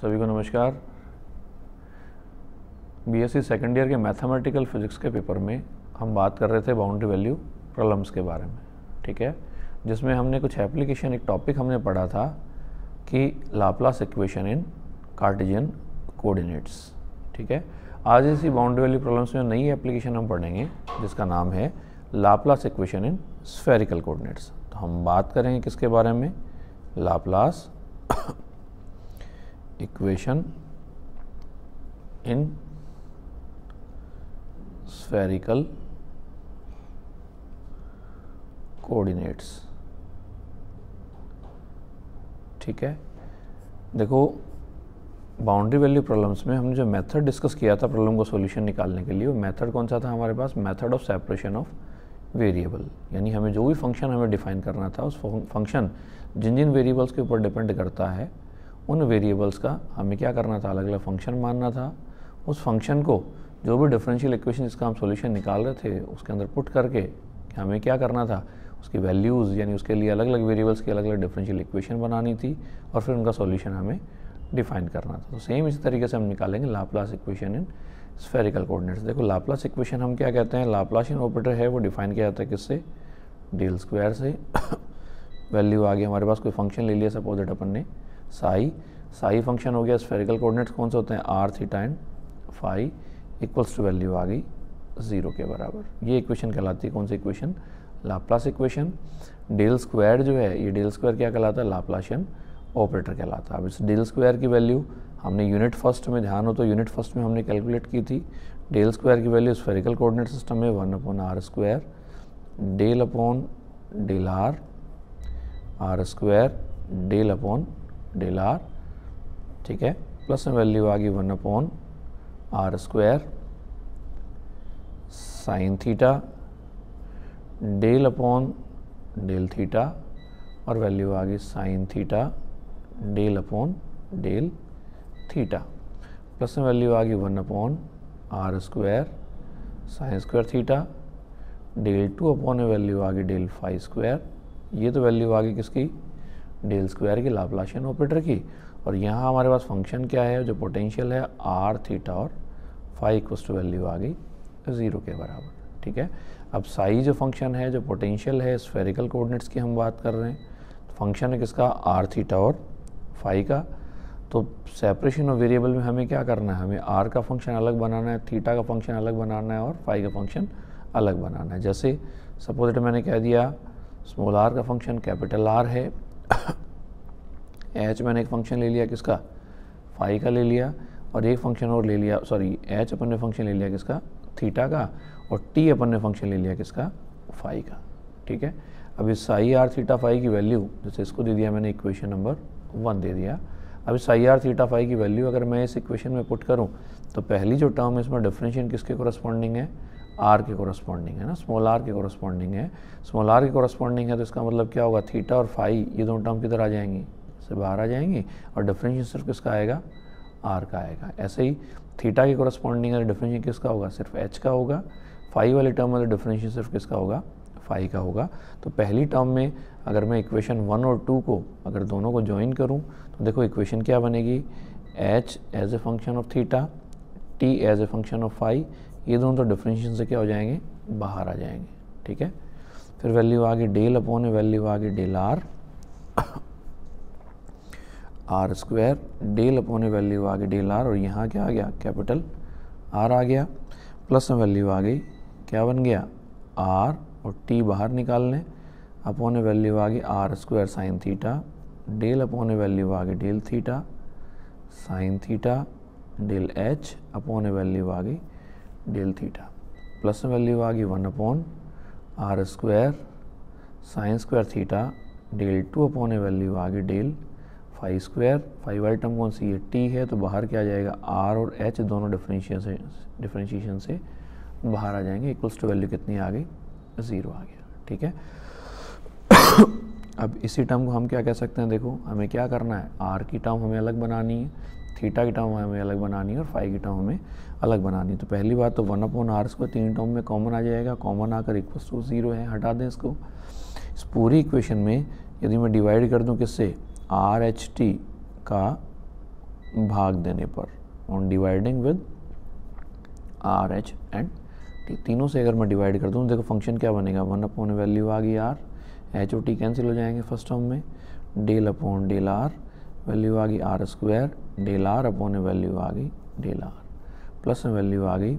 सभी को नमस्कार बीएससी सेकेंड ईयर के मैथमेटिकल फिजिक्स के पेपर में हम बात कर रहे थे बाउंड्री वैल्यू प्रॉब्लम्स के बारे में ठीक है जिसमें हमने कुछ एप्लीकेशन एक टॉपिक हमने पढ़ा था कि Laplace equation in Cartesian coordinates ठीक है आज इसी बाउंड्री वैल्यू प्रॉब्लम्स में नई एप्लीकेशन हम पढ़ेंगे जिसका नाम है Laplace equation in spherical coordinates तो हम बात करेंगे किसके बारे में Laplace equation in spherical coordinates ठीक है देखो बाउंड्री वैल्यू प्रॉब्लम्स में हमने जो मेथड डिस्कस किया था प्रॉब्लम को सॉल्यूशन निकालने के लिए वो मेथड कौन सा था हमारे पास method of separation of variable यानी हमें जो भी फंक्शन हमें डिफाइन करना था उस फंक्शन जिन जिन वेरिएबल्स के ऊपर डिपेंड करता है उन वेरिएबल्स का हमें क्या करना था अलग अलग फंक्शन मानना था उस फंक्शन को जो भी डिफरेंशियल इक्वेशन इसका हम सोल्यूशन निकाल रहे थे उसके अंदर पुट करके कि हमें क्या करना था उसकी वैल्यूज़ यानी उसके लिए अलग अलग वेरिएबल्स की अलग अलग डिफरेंशियल इक्वेशन बनानी थी और फिर उनका सोल्यूशन हमें डिफाइन करना था तो सेम इसी तरीके से हम निकालेंगे Laplace equation in spherical coordinates देखो लाप्लास इक्वेशन हम क्या कहते हैं लाप्लासियन ऑपरेटर है वो डिफाइन किया जाता है किससे डेल स्क्वायर से वैल्यू आगे हमारे पास कोई फंक्शन ले लिया सपोज दैट अपन ने साई साई फंक्शन हो गया स्फेरिकल कोऑर्डिनेट्स कौन से होते हैं R theta and phi equals to value आ गई ज़ीरो के बराबर ये इक्वेशन कहलाती है कौन सी equation Laplace equation del square जो है ये डेल स्क्वायर क्या कहलाता है लाप्लाशियन ऑपरेटर कहलाता है अब इस डेल स्क्वायर की वैल्यू हमने यूनिट फर्स्ट में ध्यान हो तो यूनिट फर्स्ट में हमने कैलकुलेट की थी डेल स्क्वायर की वैल्यू स्फेरिकल कोऑर्डिनेट सिस्टम में one upon R square del upon del R R square del upon del R ठीक है प्लस में वैल्यू आ गई one upon R square sine theta del upon del theta और value आ गई sine theta del upon del theta plus में value आ गई one upon R square sine square theta del two upon में वैल्यू आ गई डेल फाइव स्क्वायर ये तो वैल्यू आ गई किसकी डेल स्क्वायर की लाप्लाशियन ऑपरेटर की और यहाँ हमारे पास फंक्शन क्या है जो पोटेंशियल है आर थीटा और फाइव इक्वस टू वैल्यू आ गई ज़ीरो के बराबर ठीक है अब साई जो फंक्शन है जो पोटेंशियल है स्फेरिकल कोऑर्डिनेट्स की हम बात कर रहे हैं तो फंक्शन है किसका आर थीटा और फाई का तो सेपरेशन ऑफ वेरिएबल में हमें क्या करना है हमें आर का फंक्शन अलग बनाना है थीटा का फंक्शन अलग बनाना है और फाई का फंक्शन अलग बनाना है जैसे सपोज मैंने कह दिया स्मॉल आर का फंक्शन कैपिटल आर है एच मैंने एक फंक्शन ले लिया किसका फाई का ले लिया और एक फंक्शन और ले लिया सॉरी एच अपन ने फंक्शन ले लिया किसका थीटा का और टी अपन ने फंक्शन ले लिया किसका फाई का ठीक है अब इस साई आर थीटा फाई की वैल्यू जैसे इसको दे दिया मैंने इक्वेशन नंबर वन दे दिया अब इस साई आर थीटा फाई की वैल्यू अगर मैं इस इक्वेशन में पुट करूँ तो पहली जो टर्म है इसमें डिफ्रेंशियन किसके कोरस्पॉन्डिंग है आर के कोरस्पॉन्डिंग है ना स्मॉल आर के कोरस्पॉन्डिंग है स्मॉल आर के कोरस्पॉन्डिंग है तो इसका मतलब क्या होगा थीटा और फाई ये दोनों टर्म किधर आ जाएंगी इससे बाहर आ जाएंगी और डिफरेंशियल सिर्फ किसका आएगा आर का आएगा ऐसे ही थीटा के कोरस्पॉन्डिंग है डिफरेंशियल किसका होगा सिर्फ एच का होगा फाई वाले टर्म में तो सिर्फ किसका होगा फाई का होगा तो पहली टर्म में अगर मैं इक्वेशन वन और टू को अगर दोनों को ज्वाइन करूँ तो देखो इक्वेशन क्या बनेगी H as a function of theta T as a function of phi ये दोनों तो डिफरेंशियन से क्या हो जाएंगे बाहर आ जाएंगे ठीक है फिर वैल्यू आ गई डेल अपॉन वैल्यू आ गई del R R square del upon value आ गई डेल आर और यहाँ क्या आ गया कैपिटल आर आ गया प्लस में वैल्यू आ गई क्या बन गया आर और टी बाहर निकाल लें अपॉन वैल्यू आ गई R square sine theta del upon value आ गई del theta sine theta del H upon value आ गई डेल थीटा प्लस वैल्यू आ गई one upon R square sine square theta del two upon ए value आ गई डेल फाइव स्क्वायर फाइव वाली term कौन सी है टी है तो बाहर क्या आ जाएगा आर और एच दोनों डिफरेंशियन से डिफ्रेंशिएशन से बाहर आ जाएंगे इक्वल्स टू वैल्यू कितनी आ गई ज़ीरो आ गया ठीक है अब इसी टर्म को हम क्या कह सकते हैं देखो हमें क्या करना है आर की टर्म हमें अलग बनानी है थीटा की टर्म हमें अलग बनानी है और फाइव की टर्म हमें अलग बनानी है तो पहली बात तो वन अपॉन आर स्क्वायर तीन टर्म में कॉमन आ जाएगा कॉमन आकर इक्वल टू ज़ीरो है हटा दें इसको इस पूरी इक्वेशन में यदि मैं डिवाइड कर दूँ किससे आर एच टी का भाग देने पर on dividing with R H and T तीनों से अगर मैं डिवाइड कर दूँ देखो फंक्शन क्या बनेगा वन अपॉन वैल्यू आ गई आर एच ओ टी कैंसिल हो जाएंगे फर्स्ट टर्म में del upon del R value आ गई R square del R upon value आ गई डेल आर प्लस में वैल्यू आ गई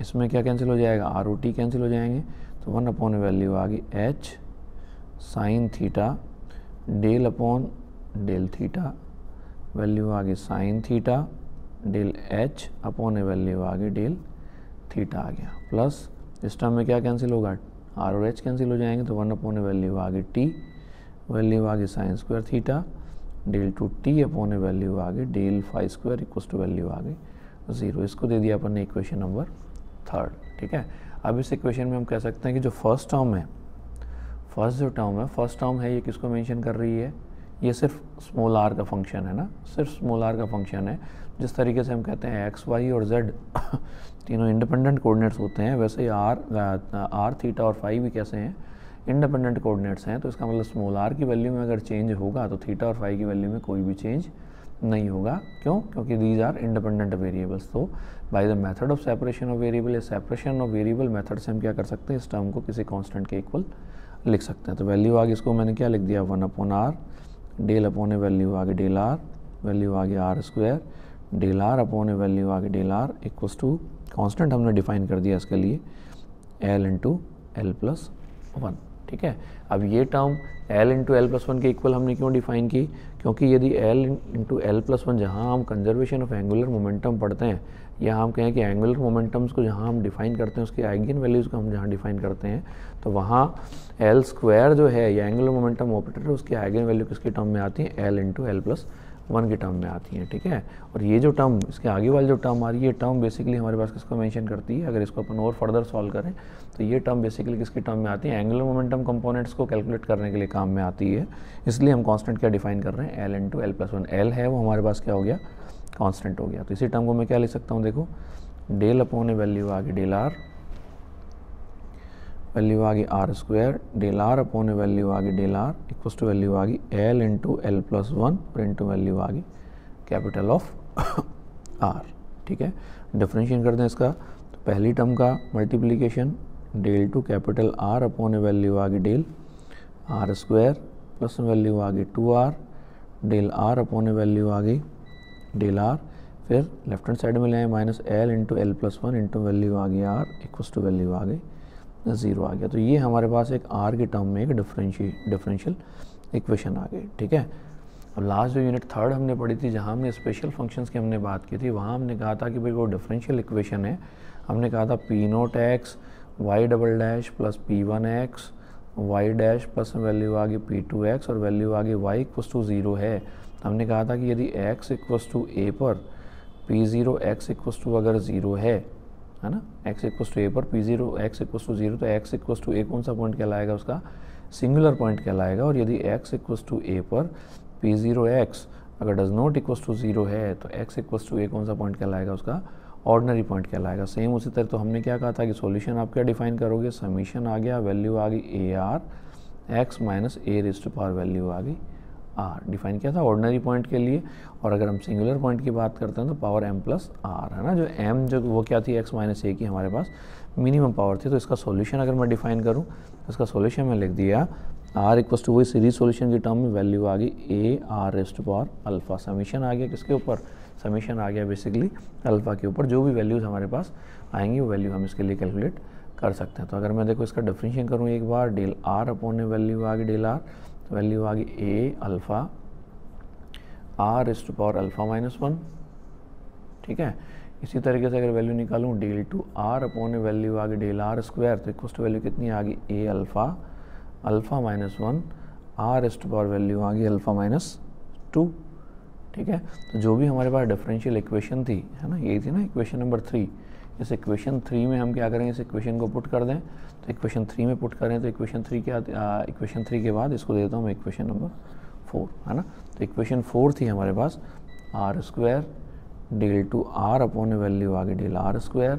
इसमें क्या कैंसिल हो जाएगा आर ओ टी कैंसिल हो जाएंगे तो वन अपॉन वैल्यू आ गई H sine theta del upon del theta value आ गई sine theta del H upon ए वैल्यू आ गई डेल थीटा आ गया प्लस इस टर्म में क्या कैंसिल होगा आर और एच कैंसिल हो जाएंगे तो वन अपॉन वैल्यू आ गई टी वैल्यू आ गई sine square theta del two T upon ए वैल्यू आ गई del five square equals to value आ गई ज़ीरो इसको दे दिया अपन ने इक्वेशन नंबर थर्ड ठीक है अब इस इक्वेशन में हम कह सकते हैं कि जो फर्स्ट टर्म है फर्स्ट जो टर्म है फर्स्ट टर्म है ये किसको मेंशन कर रही है ये सिर्फ स्मॉल आर का फंक्शन है ना सिर्फ स्मॉल आर का फंक्शन है जिस तरीके से हम कहते हैं एक्स वाई और जेड तीनों इंडिपेंडेंट कोऑर्डिनेट्स होते हैं वैसे ही आर आर थीटा और फाइव भी कैसे हैं इंडिपेंडेंट कोऑर्डिनेट्स हैं तो इसका मतलब स्मॉल आर की वैल्यू में अगर चेंज होगा तो थीटा और फाइव की वैल्यू में कोई भी चेंज नहीं होगा क्यों क्योंकि दीज आर इंडिपेंडेंट वेरिएबल्स तो by the method of separation of variable या सेपरेशन ऑफ वेरिएबल मेथड से हम क्या कर सकते हैं इस टर्म को किसी कांस्टेंट के इक्वल लिख सकते हैं तो वैल्यू आगे इसको मैंने क्या लिख दिया one upon R del upon ए वैल्यू आगे डेल आर वैल्यू आगे R square del R upon ए वैल्यू आगे del R equals to constant हमने डिफाइन कर दिया इसके लिए L into L plus one ठीक है अब ये term L into L plus one के इक्वल हमने क्यों डिफाइन की क्योंकि यदि L into L plus one जहाँ हम कंजर्वेशन ऑफ एंगुलर मोमेंटम पढ़ते हैं या हम कहें कि एंगुलर मोमेंटम्स को जहाँ हम डिफाइन करते हैं उसके आइगन वैल्यूज़ को हम जहाँ डिफाइन करते हैं तो वहाँ एल स्क्वायर जो है या एंगुलर मोमेंटम ऑपरेटर उसकी आइगन वैल्यू किसके टर्म में आती है L into L plus one के टर्म में आती हैं ठीक है और ये जो टर्म इसके आगे वाली जो टर्म आ रही है टर्म बेसिकली हमारे पास किसको मेंशन करती है अगर इसको अपन और फर्दर सॉल्व करें तो ये टर्म बेसिकली किसके टर्म में आती है एंगुलर मोमेंटम कंपोनेंट्स को कैलकुलेट करने के लिए काम में आती है इसलिए हम कॉन्स्टेंट क्या डिफाइन कर रहे हैं L into L plus one L है वो हमारे पास क्या हो गया कॉन्स्टेंट हो गया तो इसी टर्म को मैं क्या लिख सकता हूँ देखो डेल अपोन ए वैल्यू आगे डेल आर वैल्यू आगे R square del R upon value आगे del R equals value value ಆಗಿ L into L plus one और इंटू वैल्यू आगे कैपिटल ऑफ आर ठीक है डिफ्रेंशिएट करते हैं इसका तो पहली टर्म का multiplication del two capital R upon value आगे del R square plus value आगे two R del R upon value आगे डेल आर फिर लेफ्ट हैंड साइड में ले आए minus L into L plus one into value आगे R equals to value आगे zero आ गया तो ये हमारे पास एक आर के टर्म में एक डिफरेंशियल डिफरेंशियल इक्वेशन आ गई ठीक है अब लास्ट जो यूनिट थर्ड हमने पढ़ी थी जहाँ हमने स्पेशल फंक्शंस की हमने बात की थी वहाँ हमने कहा था कि भाई वो डिफरेंशियल इक्वेशन है हमने कहा था P naught X Y double dash plus P one X Y dash plus value आ गई पी टू एक्स और वैल्यू आ गई वाई इक्वस टू ज़ीरो है तो हमने कहा था कि यदि एक्स इक्वस टू ए पर P zero X equals to अगर ज़ीरो है है ना x इक्वस टू ए पर P zero X equals to zero तो x इक्वस टू ए कौन सा पॉइंट कहलाएगा उसका सिंगुलर पॉइंट कहलाएगा और यदि x इक्वस टू ए पर पी जीरो एक्स अगर does not equals to zero है तो x इक्वस टू ए कौन सा पॉइंट कहलाएगा उसका ऑर्डनरी पॉइंट कहलाएगा सेम उसी तरह तो हमने क्या कहा था कि सोल्यूशन आप क्या डिफाइन करोगे समीशन आ गया वैल्यू आ गई A R X minus A raised power value आ गई आर डिफाइन किया था ऑर्डनरी पॉइंट के लिए और अगर हम सिंगुलर पॉइंट की बात करते हैं तो पावर एम प्लस आर है ना जो एम जो वो क्या थी एक्स माइनस ए की हमारे पास मिनिमम पावर थी तो इसका सोल्यूशन अगर मैं डिफाइन करूँ तो इसका सोल्यूशन मैं लिख दिया आर इक्वस टू वही सीरीज सोल्यूशन की टर्म में वैल्यू आ गई A R to power alpha summation आ गया किसके ऊपर समीशन आ गया बेसिकली अल्फ़ा के ऊपर जो भी वैल्यूज़ हमारे पास आएंगी वो वैल्यू हम इसके लिए कैलकुलेट कर सकते हैं तो अगर मैं देखो इसका डिफ्रेंशिएशन करूँ एक बार डेल आर अपॉन वैल्यू आ गई डेल आर तो वैल्यू आ गई A alpha R S to power alpha minus one ठीक है इसी तरीके से अगर वैल्यू निकालूँ del two R upon value आ गई डेल आर स्क्वायर तो इक्वस्ट वैल्यू कितनी आ गई A alpha alpha minus one R S to power value आ गई अल्फ़ा माइनस टू ठीक है तो जो भी हमारे पास डिफरेंशियल इक्वेशन थी है ना यही थी ना इक्वेशन नंबर थ्री इस इक्वेशन थ्री में हम क्या करेंगे इस इक्वेशन को पुट कर दें तो इक्वेशन थ्री में पुट करें तो इक्वेशन थ्री के इक्वेशन थ्री के बाद इसको देता हूँ मैं इक्वेशन नंबर फोर है ना तो इक्वेशन फोर थी हमारे पास R square del two R upon ए वैल्यू आगे del R square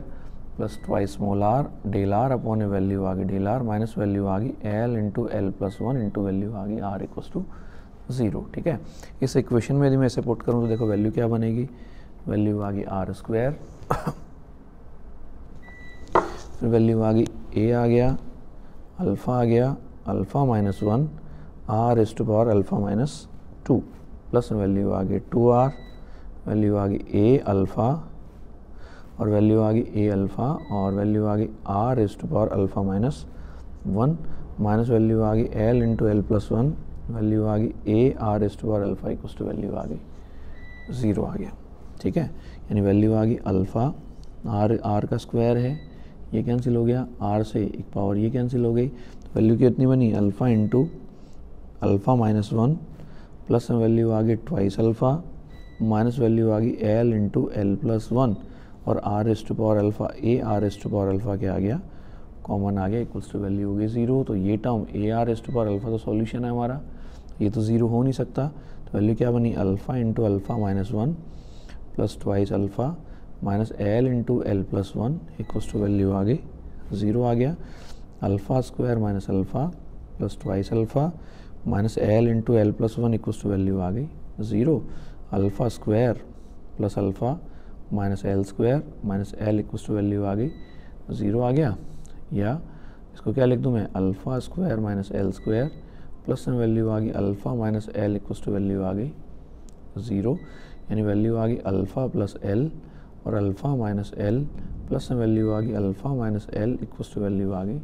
plus twice मोल आर डेल आर अपॉन ए वैल्यू आगे डेल आर माइनस वैल्यू आ गई L into L plus one into value आ गई आर इक्वस टू ज़ीरो ठीक है इस इक्वेशन में यदि मैं इसे पुट करूँ तो देखो वैल्यू क्या बनेगी वैल्यू आ गई आर स्क्वायर फिर वैल्यू आ गई ए आ गया अल्फ़ा आ गया alpha minus one R is to power alpha minus two plus value आ गई टू आर वैल्यू आ गई ए अल्फ़ा और वैल्यू आ गई ए अल्फ़ा और वैल्यू आ गई R is to power alpha minus one minus value आ गई L into L plus one value आ गई A R is to power alpha equal to value आ गई ज़ीरो आ गया ठीक है यानी वैल्यू आ गई अल्फ़ा आर आर का स्क्वायर है ये कैंसिल हो गया आर से एक पावर ये कैंसिल हो गई तो वैल्यू इतनी बनी alpha into alpha minus one plus में वैल्यू आ गई ट्वाइस अल्फ़ा माइनस वैल्यू आ गई L into L plus one और R S to power alpha A R S to power alpha क्या आ गया कॉमन आ गया इक्वल्स टू वैल्यू हो गई ज़ीरो तो ये term A R S to power alpha तो सॉल्यूशन है हमारा ये तो ज़ीरो हो नहीं सकता तो वैल्यू क्या बनी alpha into alpha minus one plus twice alpha minus L into L plus one equals to value आ गई ज़ीरो आ गया alpha square minus alpha plus twice alpha minus L into L plus one equals to value आ गई zero alpha square plus alpha minus L square minus L इक्व to value आ गई zero आ गया या इसको क्या लिख दूँ मैं alpha square minus L square plus में वैल्यू आ गई अल्फ़ा माइनस एल इक्व टू वैल्यू आ गई ज़ीरो यानी वैल्यू आ गई अल्फ़ा प्लस एल और अल्फ़ा माइनस एल प्लस में वैल्यू आ गई alpha minus L equals to value आ गई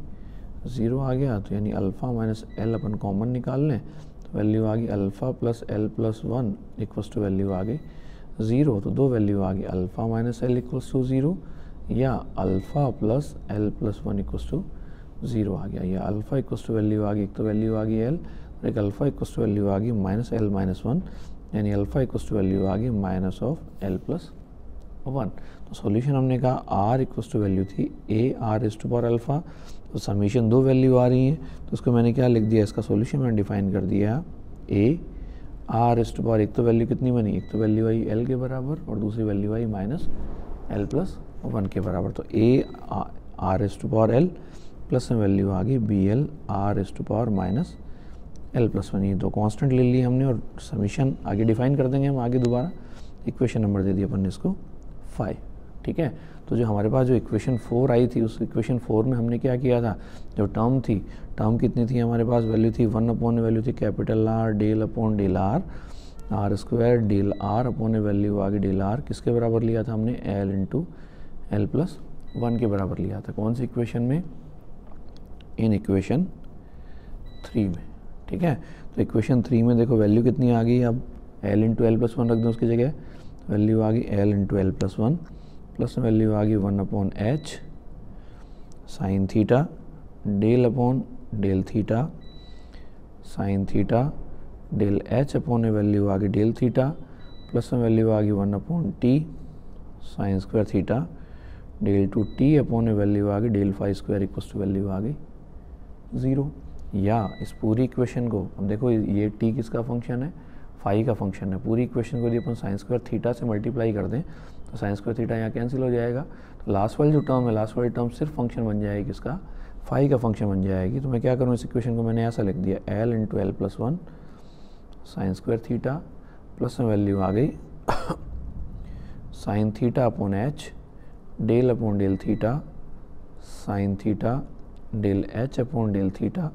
ज़ीरो आ गया तो यानी अल्फ़ा माइनस एल अपन कॉमन निकाल लें तो वैल्यू आ गई alpha plus L plus one equals to value आ गई ज़ीरो तो दो वैल्यू आ गई alpha minus L equals to zero या alpha plus L plus one equals to zero आ गया या अल्फ़ा इक्वस टू वैल्यू आ गई एक तो वैल्यू आ गई एल और एक अल्फ़ा इक्वस टू वैल्यू आ गई माइनस एल माइनस वन यानी अल्फ़ा इक्वस टू वैल्यू आ गई minus of L plus one तो सॉल्यूशन हमने कहा आर इक्वल टू वैल्यू थी A R is to power alpha तो समीशन दो वैल्यू आ रही हैं तो उसको मैंने क्या लिख दिया इसका सॉल्यूशन मैंने डिफाइन कर दिया A R is to power एक तो वैल्यू कितनी बनी एक तो वैल्यू आई एल के बराबर और दूसरी वैल्यू आई माइनस एल प्लस वन के बराबर तो A R S to power L plus में वैल्यू आ गई B L R S to power minus L plus one ये दो कॉन्स्टेंट ले ली हमने और समीशन आगे डिफाइन कर देंगे हम आगे दोबारा इक्वेशन नंबर दे दिया अपन ने इसको फाइव ठीक है तो जो हमारे पास जो इक्वेशन फोर आई थी उस इक्वेशन फोर में हमने क्या किया था जो टर्म थी टर्म कितनी थी हमारे पास वैल्यू थी वन अपॉन वैल्यू थी capital R del upon del R R square del R upon value आगे डेल आर किसके बराबर लिया था हमने L into L plus one के बराबर लिया था कौन सी इक्वेशन में इन इक्वेशन थ्री में ठीक है तो इक्वेशन थ्री में देखो वैल्यू कितनी आ गई अब L into L plus one रख दें उसकी जगह वैल्यू आ गई L into L plus one plus value आ गई one upon H sine theta del upon del theta sine theta del H upon value आ गई डेल थीटा प्लस वैल्यू आ गई one upon T sine square theta del two T upon value आ गई del five square इक्व to value आ गई zero या इस पूरी इक्वेशन को अब देखो ये टी किसका फंक्शन है फाइव का फंक्शन है पूरी इक्वेशन को यदि अपन साइंस स्क्वायर थीटा से मल्टीप्लाई कर दें तो साइंस स्क्वायर थीटा यहाँ कैंसिल हो जाएगा तो लास्ट वाली जो टर्म है लास्ट वाली टर्म सिर्फ फंक्शन बन जाएगी इसका फाइव का फंक्शन बन जाएगी तो मैं क्या करूँ इस इक्वेशन को मैंने ऐसा लिख दिया L into L plus one sines square theta plus में वैल्यू आ गई sine theta upon H del upon del theta sine theta del H upon del theta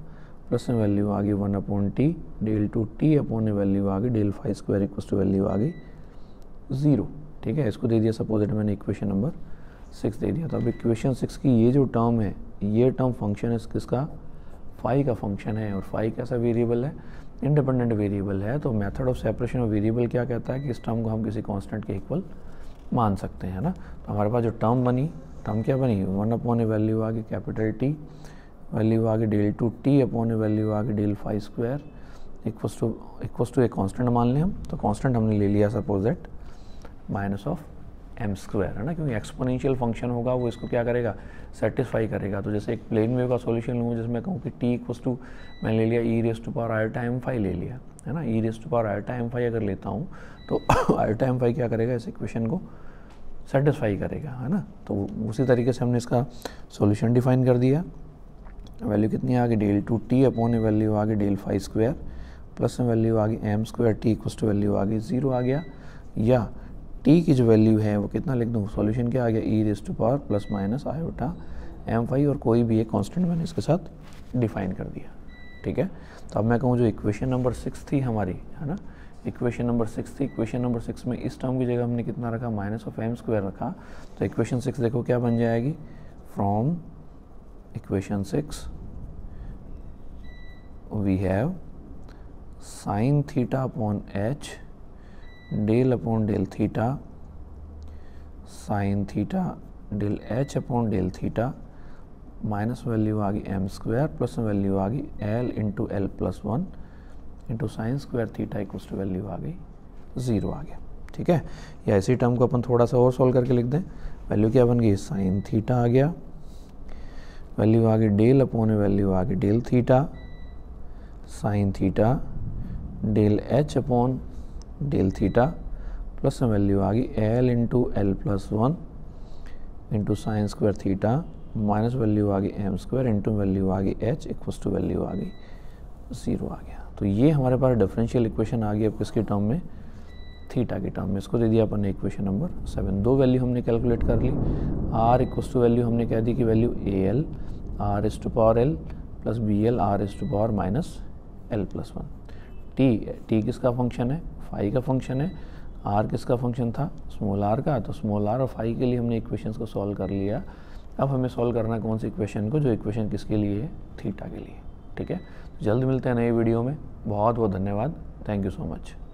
plus value आ one upon T del two T upon value आ गई del five square equals to value आ गई zero ठीक है इसको दे दिया सपोजिट मैंने इक्वेशन नंबर सिक्स दे दिया तो अब इक्वेशन सिक्स की ये जो टर्म है ये टर्म फंक्शन है किसका फाइव का फंक्शन है और फाइव कैसा वेरिएबल है इंडिपेंडेंट वेरिएबल है तो method of separation of variable क्या कहता है कि इस टर्म को हम किसी कांस्टेंट के इक्वल मान सकते हैं ना तो हमारे पास जो टर्म बनी टर्म क्या बनी वन अपॉन ए वैल्यू आ गई कैपिटल टी वैल्यू आगे डेल टू टी अपॉन ए वैल्यू आगे del five square equals to equals to A constant मान लें हम तो कॉन्स्टेंट हमने ले लिया suppose that minus of M square है ना क्योंकि एक्सपोनेंशियल फंक्शन होगा वो इसको क्या करेगा सेटिस्फाई करेगा तो जैसे एक प्लेन वेव का सोल्यूशन लूँ जिसमें कहूँ कि टी इक्वस टू मैंने ले लिया ई रेस टू पावर आल्टा एम फाइव ले लिया है ना ई रेस टू पावर आल्टा एम फाइव अगर लेता हूँ तो आल्टा एम फाइव क्या करेगा इस इक्वेशन को सेटिस्फाई करेगा है ना तो उसी तरीके से हमने इसका सोल्यूशन डिफाइन कर दिया वैल्यू तो कितनी आ गई del two T upon value आ गई डेल फाइव स्क्वायर प्लस में वैल्यू आ गई M square T equals to value आ गई ज़ीरो आ गया या टी की जो वैल्यू है वो कितना लिख दूँ सॉल्यूशन क्या आ गया e raise to power plus minus iota M five और कोई भी एक कॉन्स्टेंट मैंने इसके साथ डिफाइन कर दिया ठीक है तो अब मैं कहूँ जो इक्वेशन नंबर सिक्स थी हमारी है ना इक्वेशन नंबर सिक्स थी इक्वेशन नंबर सिक्स में इस टर्म की जगह हमने कितना रखा माइनस ऑफ एम स्क्वायर रखा तो इक्वेशन सिक्स देखो क्या बन जाएगी from equation 6 we have sine theta upon h del upon del theta sine theta del h upon del theta minus value agi m square plus value agi l into l plus 1 into plus square theta equals to value agi 0 agi ठीक है या इसी term को अपन थोड़ा सा और solve करके लिख दें वैल्यू क्या बन गई साइन थीटा आ गया वैल्यू आ गई डेल अपॉन वैल्यू आगे del theta sine theta del H upon del theta plus में वैल्यू आ गई L into L plus one into sine square theta minus value आ गई एम स्क्वायर इंटू वैल्यू आ गई एच इक्वस टू वैल्यू आ गई ज़ीरो आ गया तो ये हमारे पास डिफरेंशियल इक्वेशन आ गई अब किसके टर्म में थीटा के टर्म में इसको दे दिया अपन ने इक्वेशन नंबर सेवन दो वैल्यू हमने कैलकुलेट कर ली आर इक्वस टू वैल्यू हमने कह दी कि value A L R S to power L plus B L R S to power minus L plus one T T किसका फंक्शन है फाइव का फंक्शन है आर किसका फंक्शन था स्मॉल आर का तो स्मॉल आर और फाइव के लिए हमने इक्वेशन को सॉल्व कर लिया अब हमें सॉल्व करना कौन सी इक्वेशन को जो इक्वेशन किसके लिए है थीटा के लिए ठीक है जल्द मिलते हैं नए वीडियो में बहुत बहुत धन्यवाद थैंक यू सो मच